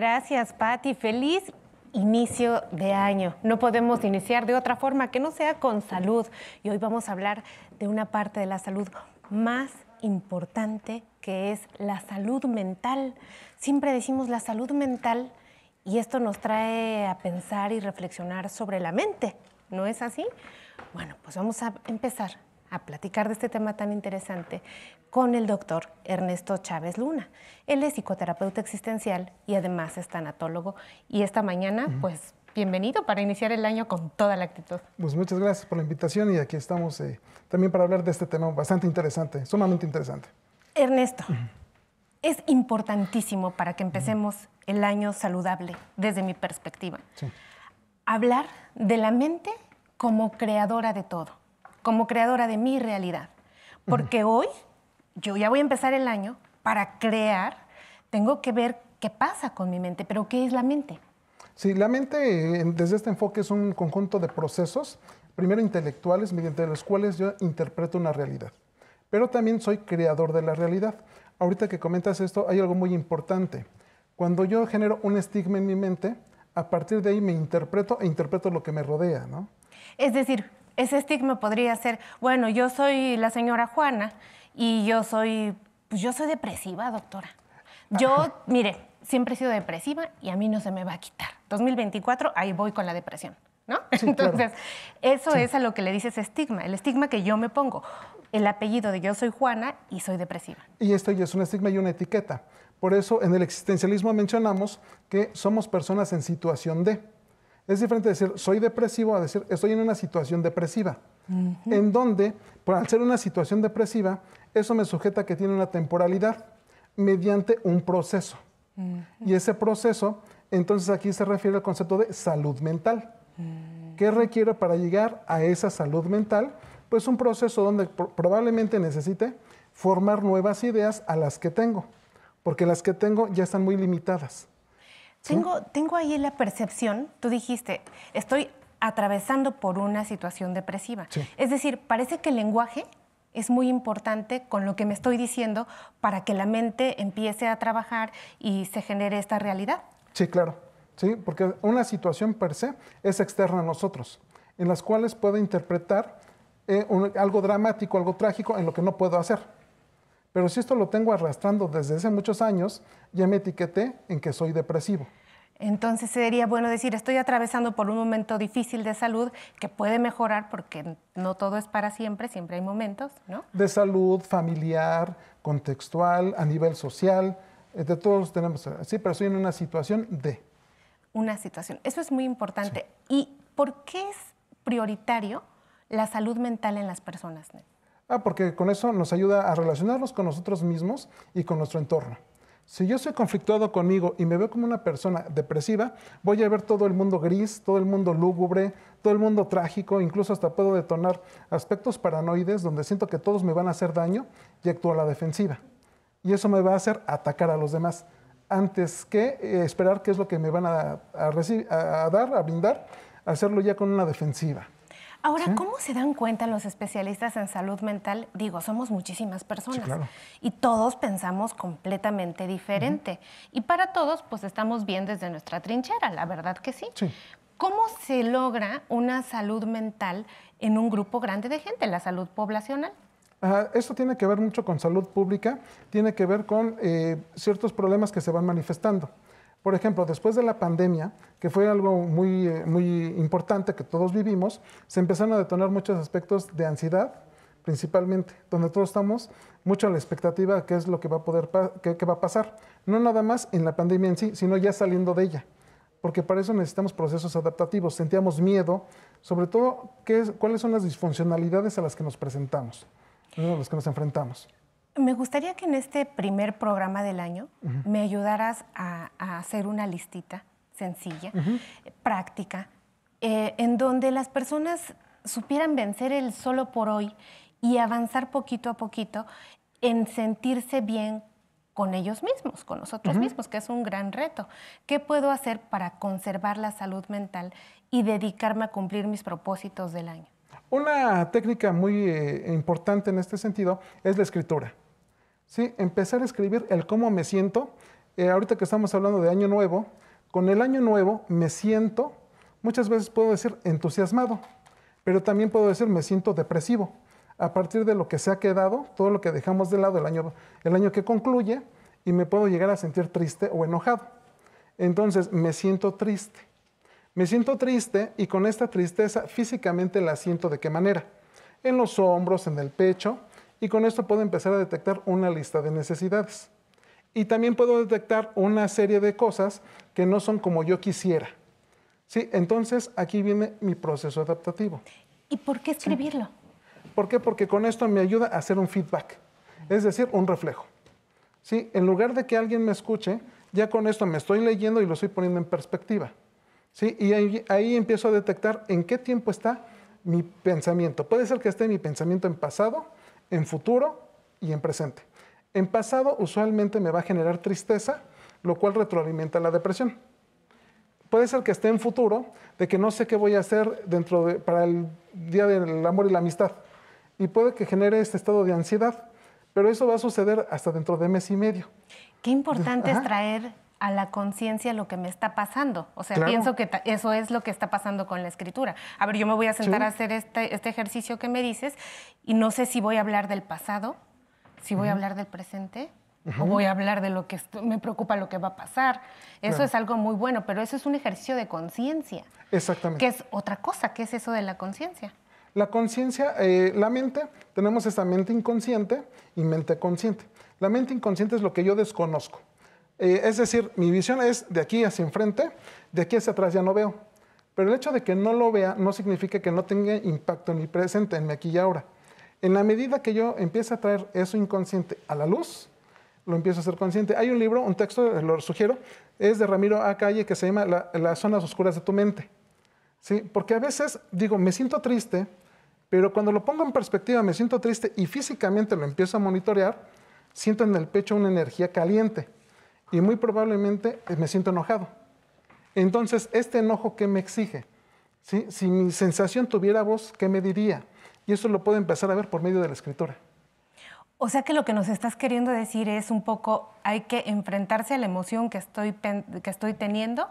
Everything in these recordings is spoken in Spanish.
Gracias, Patti. Feliz inicio de año. No podemos iniciar de otra forma que no sea con salud. Y hoy vamos a hablar de una parte de la salud más importante que es la salud mental. Siempre decimos la salud mental y esto nos trae a pensar y reflexionar sobre la mente. ¿No es así? Bueno, pues vamos a empezar a platicar de este tema tan interesante con el doctor Ernesto Chávez Luna. Él es psicoterapeuta existencial y además es tanatólogo. Y esta mañana, pues, bienvenido para iniciar el año con toda la actitud. Pues muchas gracias por la invitación y aquí estamos eh, también para hablar de este tema bastante interesante, sumamente interesante. Ernesto, es importantísimo para que empecemos el año saludable desde mi perspectiva. Hablar de la mente como creadora de todo como creadora de mi realidad. Porque hoy yo ya voy a empezar el año para crear, tengo que ver qué pasa con mi mente, pero ¿qué es la mente? Sí, la mente desde este enfoque es un conjunto de procesos, primero intelectuales, mediante los cuales yo interpreto una realidad, pero también soy creador de la realidad. Ahorita que comentas esto, hay algo muy importante. Cuando yo genero un estigma en mi mente, a partir de ahí me interpreto e interpreto lo que me rodea, ¿no? Es decir, ese estigma podría ser, bueno, yo soy la señora Juana y yo soy, pues yo soy depresiva, doctora. Yo, mire, siempre he sido depresiva y a mí no se me va a quitar. 2024, ahí voy con la depresión, ¿no? Entonces, eso es a lo que le dices estigma, el estigma que yo me pongo, el apellido de yo soy Juana y soy depresiva. Y esto ya es un estigma y una etiqueta. Por eso en el existencialismo mencionamos que somos personas en situación de. Es diferente decir soy depresivo a decir estoy en una situación depresiva. En donde, al ser una situación depresiva, eso me sujeta que tiene una temporalidad mediante un proceso. Y ese proceso, entonces aquí se refiere al concepto de salud mental. Mm. ¿Qué requiere para llegar a esa salud mental? Pues un proceso donde probablemente necesite formar nuevas ideas a las que tengo, porque las que tengo ya están muy limitadas. Tengo, tengo ahí la percepción, tú dijiste, estoy atravesando por una situación depresiva. Es decir, parece que el lenguaje es muy importante con lo que me estoy diciendo para que la mente empiece a trabajar y se genere esta realidad. Sí, claro. Sí, porque una situación per se es externa a nosotros, en las cuales puedo interpretar eh, algo dramático, algo trágico en lo que no puedo hacer. Pero si esto lo tengo arrastrando desde hace muchos años, ya me etiqueté en que soy depresivo. Entonces sería bueno decir, estoy atravesando por un momento difícil de salud que puede mejorar porque no todo es para siempre, siempre hay momentos, ¿no? De salud familiar, contextual, a nivel social, eh, de todos tenemos, eh, sí, pero estoy en una situación de. Una situación, eso es muy importante. ¿Y por qué es prioritario la salud mental en las personas? Ah, porque con eso nos ayuda a relacionarnos con nosotros mismos y con nuestro entorno. Si yo soy conflictuado conmigo y me veo como una persona depresiva, voy a ver todo el mundo gris, todo el mundo lúgubre, todo el mundo trágico, incluso hasta puedo detonar aspectos paranoides donde siento que todos me van a hacer daño y actúo a la defensiva. Y eso me va a hacer atacar a los demás antes que eh, esperar qué es lo que me van a dar, a brindar, hacerlo ya con una defensiva. Ahora, ¿cómo se dan cuenta los especialistas en salud mental? Digo, somos muchísimas personas y todos pensamos completamente diferente. Y para todos, pues estamos bien desde nuestra trinchera, la verdad que sí. ¿Cómo se logra una salud mental en un grupo grande de gente, la salud poblacional? Eso esto tiene que ver mucho con salud pública, tiene que ver con eh, ciertos problemas que se van manifestando. Por ejemplo, después de la pandemia, que fue algo muy, eh, muy importante que todos vivimos, se empezaron a detonar muchos aspectos de ansiedad, principalmente, donde todos estamos mucho a la expectativa de qué es lo que va a poder qué, va a pasar, no nada más en la pandemia en sí, sino ya saliendo de ella, porque para eso necesitamos procesos adaptativos, sentíamos miedo, sobre todo cuáles son las disfuncionalidades a las que nos presentamos, a las que nos enfrentamos. Me gustaría que en este primer programa del año me ayudaras a, hacer una listita sencilla, práctica, eh, en donde las personas supieran vencer el solo por hoy y avanzar poquito a poquito en sentirse bien con ellos mismos, con nosotros mismos, que es un gran reto. ¿Qué puedo hacer para conservar la salud mental y dedicarme a cumplir mis propósitos del año? Una técnica muy eh, importante en este sentido es la escritura empezar a escribir el cómo me siento. Eh, ahorita que estamos hablando de año nuevo, con el año nuevo me siento, muchas veces puedo decir entusiasmado, pero también puedo decir me siento depresivo. A partir de lo que se ha quedado, todo lo que dejamos de lado el año, el año que concluye, y me puedo llegar a sentir triste o enojado. Entonces, me siento triste. Me siento triste y con esta tristeza físicamente la siento de qué manera. En los hombros, en el pecho, y con esto puedo empezar a detectar una lista de necesidades. Y también puedo detectar una serie de cosas que no son como yo quisiera. ¿Sí? Entonces aquí viene mi proceso adaptativo. ¿Y por qué escribirlo? ¿Por qué? Porque con esto me ayuda a hacer un feedback, es decir, un reflejo. ¿Sí? En lugar de que alguien me escuche, ya con esto me estoy leyendo y lo estoy poniendo en perspectiva. ¿Sí? Y ahí, ahí empiezo a detectar en qué tiempo está mi pensamiento. Puede ser que esté mi pensamiento en pasado, en futuro y en presente. En pasado usualmente me va a generar tristeza, lo cual retroalimenta la depresión. Puede ser que esté en futuro, de que no sé qué voy a hacer dentro para el día del amor y la amistad. Y puede que genere este estado de ansiedad, pero eso va a suceder hasta dentro de mes y medio. Qué importante es traer a la conciencia lo que me está pasando. O sea, pienso que eso es lo que está pasando con la escritura. A ver, yo me voy a sentar a hacer este, este, ejercicio que me dices y no sé si voy a hablar del pasado, si voy a hablar del presente. O voy a hablar de lo que me preocupa, lo que va a pasar. Eso es algo muy bueno, pero eso es un ejercicio de conciencia. Exactamente. Que es otra cosa, ¿qué es eso de la conciencia? La conciencia, eh, la mente, tenemos esta mente inconsciente y mente consciente. La mente inconsciente es lo que yo desconozco. Eh, es decir, mi visión es de aquí hacia enfrente, de aquí hacia atrás ya no veo. Pero el hecho de que no lo vea no significa que no tenga impacto en mi presente, en mi aquí y ahora. En la medida que yo empiezo a traer eso inconsciente a la luz, lo empiezo a ser consciente. Hay un libro, un texto, eh, lo sugiero, es de Ramiro A. Calle que se llama Las zonas oscuras de tu mente. ¿Sí? Porque a veces digo, me siento triste, pero cuando lo pongo en perspectiva, me siento triste y físicamente lo empiezo a monitorear, siento en el pecho una energía caliente y muy probablemente eh, me siento enojado. Entonces, este enojo, ¿qué me exige? Si mi sensación tuviera voz, ¿qué me diría? Y eso lo puedo empezar a ver por medio de la escritura. O sea que lo que nos estás queriendo decir es un poco, hay que enfrentarse a la emoción que estoy, que estoy teniendo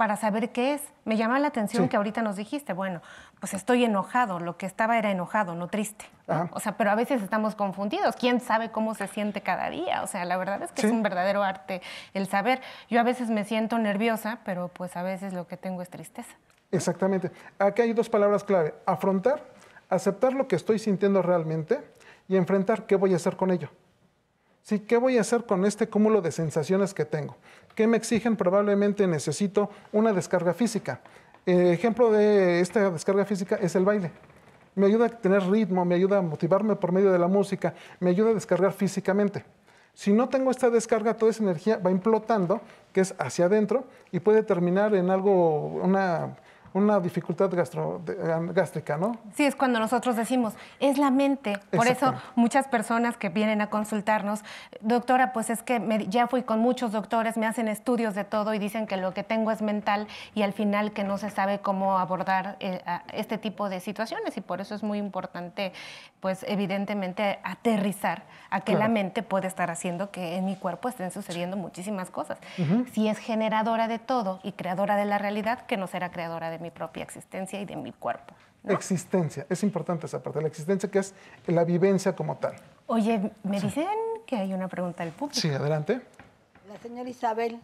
para saber qué es. Me llama la atención que ahorita nos dijiste, bueno, pues estoy enojado, lo que estaba era enojado, no triste. O sea, pero a veces estamos confundidos, quién sabe cómo se siente cada día. O sea, la verdad es que es un verdadero arte el saber. Yo a veces me siento nerviosa, pero pues a veces lo que tengo es tristeza. Exactamente. Aquí hay dos palabras clave, afrontar, aceptar lo que estoy sintiendo realmente y enfrentar qué voy a hacer con ello. ¿Qué voy a hacer con este cúmulo de sensaciones que tengo? ¿Qué me exigen? Probablemente necesito una descarga física. ejemplo de esta descarga física es el baile. Me ayuda a tener ritmo, me ayuda a motivarme por medio de la música, me ayuda a descargar físicamente. Si no tengo esta descarga, toda esa energía va implotando, que es hacia adentro, y puede terminar en algo, una una dificultad gastro, eh, gástrica, ¿no? Sí, es cuando nosotros decimos, es la mente. Por eso muchas personas que vienen a consultarnos, doctora, pues es que ya fui con muchos doctores, me hacen estudios de todo y dicen que lo que tengo es mental y al final que no se sabe cómo abordar eh, este tipo de situaciones y por eso es muy importante, pues evidentemente, aterrizar a que la mente puede estar haciendo que en mi cuerpo estén sucediendo muchísimas cosas. Si es generadora de todo y creadora de la realidad, que no será creadora de mi propia existencia y de mi cuerpo. Existencia, es importante esa parte, la existencia que es la vivencia como tal. Oye, me dicen que hay una pregunta del público. Sí, adelante. La señora Isabel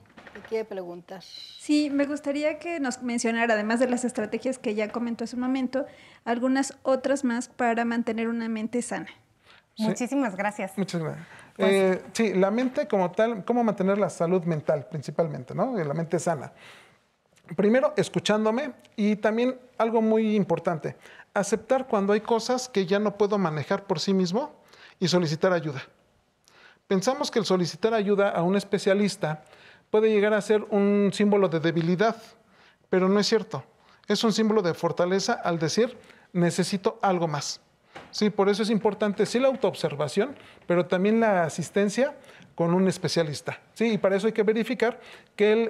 quiere preguntar. Sí, me gustaría que nos mencionara, además de las estrategias que ya comentó hace un momento, algunas otras más para mantener una mente sana. Muchísimas gracias. Muchas gracias. Pues, eh, sí, la mente como tal, cómo mantener la salud mental principalmente, ¿no? La mente sana primero escuchándome y también algo muy importante, aceptar cuando hay cosas que ya no puedo manejar por sí mismo y solicitar ayuda. Pensamos que el solicitar ayuda a un especialista puede llegar a ser un símbolo de debilidad, pero no es cierto. Es un símbolo de fortaleza al decir, necesito algo más. Sí, por eso es importante, sí, la autoobservación, pero también la asistencia con un especialista. Sí, y para eso hay que verificar que el,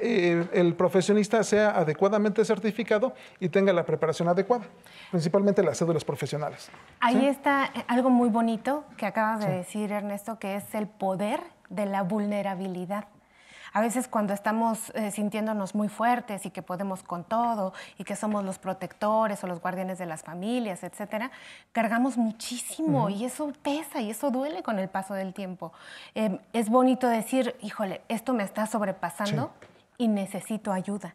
eh, profesionista sea adecuadamente certificado y tenga la preparación adecuada, principalmente las cédulas profesionales. Ahí está eh, algo muy bonito que acabas de decir, Ernesto, que es el poder de la vulnerabilidad. A veces cuando estamos eh, sintiéndonos muy fuertes y que podemos con todo y que somos los protectores o los guardianes de las familias, etcétera, cargamos muchísimo y eso pesa y eso duele con el paso del tiempo. Em, es bonito decir, híjole, esto me está sobrepasando y necesito ayuda.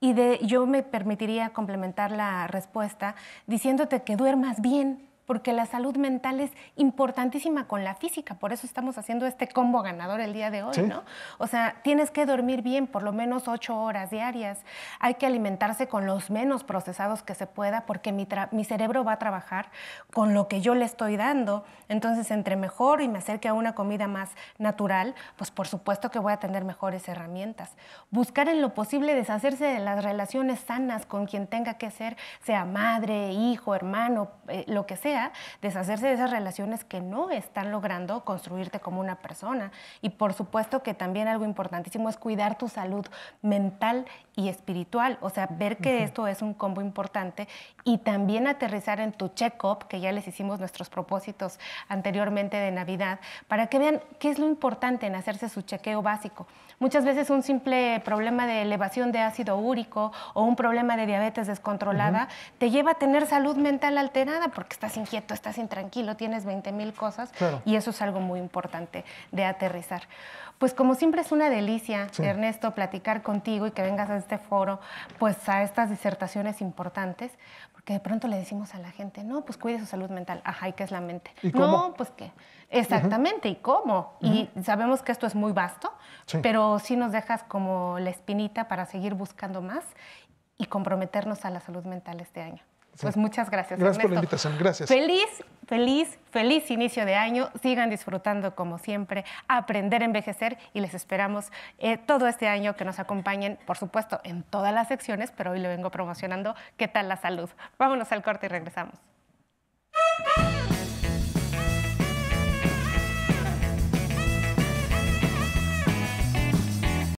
Y de, yo me permitiría complementar la respuesta diciéndote que duermas bien, porque la salud mental es importantísima con la física, por eso estamos haciendo este combo ganador el día de hoy, ¿no? O sea, tienes que dormir bien, por lo menos ocho horas diarias, hay que alimentarse con los menos procesados que se pueda, porque mi, cerebro va a trabajar con lo que yo le estoy dando, entonces entre mejor y me acerque a una comida más natural, pues por supuesto que voy a tener mejores herramientas. Buscar en lo posible deshacerse de las relaciones sanas con quien tenga que ser, sea madre, hijo, hermano, eh, lo que sea deshacerse de esas relaciones que no están logrando construirte como una persona. Y por supuesto que también algo importantísimo es cuidar tu salud mental y espiritual, o sea, ver que esto es un combo importante y también aterrizar en tu check-up, que ya les hicimos nuestros propósitos anteriormente de Navidad, para que vean qué es lo importante en hacerse su chequeo básico. Muchas veces un simple problema de elevación de ácido úrico o un problema de diabetes descontrolada te lleva a tener salud mental alterada porque estás quieto, estás intranquilo, tienes 20 mil cosas y eso es algo muy importante de aterrizar. Pues como siempre es una delicia, Ernesto, platicar contigo y que vengas a este foro, pues a estas disertaciones importantes, porque de pronto le decimos a la gente, no, pues cuide su salud mental, ajá, ¿y qué es la mente? No, pues qué, exactamente, ¿y cómo? Y sabemos que esto es muy vasto, pero si nos dejas como la espinita para seguir buscando más y comprometernos a la salud mental este año. Pues muchas gracias. Gracias por la invitación, gracias. Feliz, feliz, feliz inicio de año. Sigan disfrutando como siempre, aprender a envejecer y les esperamos eh, todo este año que nos acompañen, por supuesto, en todas las secciones, pero hoy lo vengo promocionando, ¿qué tal la salud? Vámonos al corte y regresamos.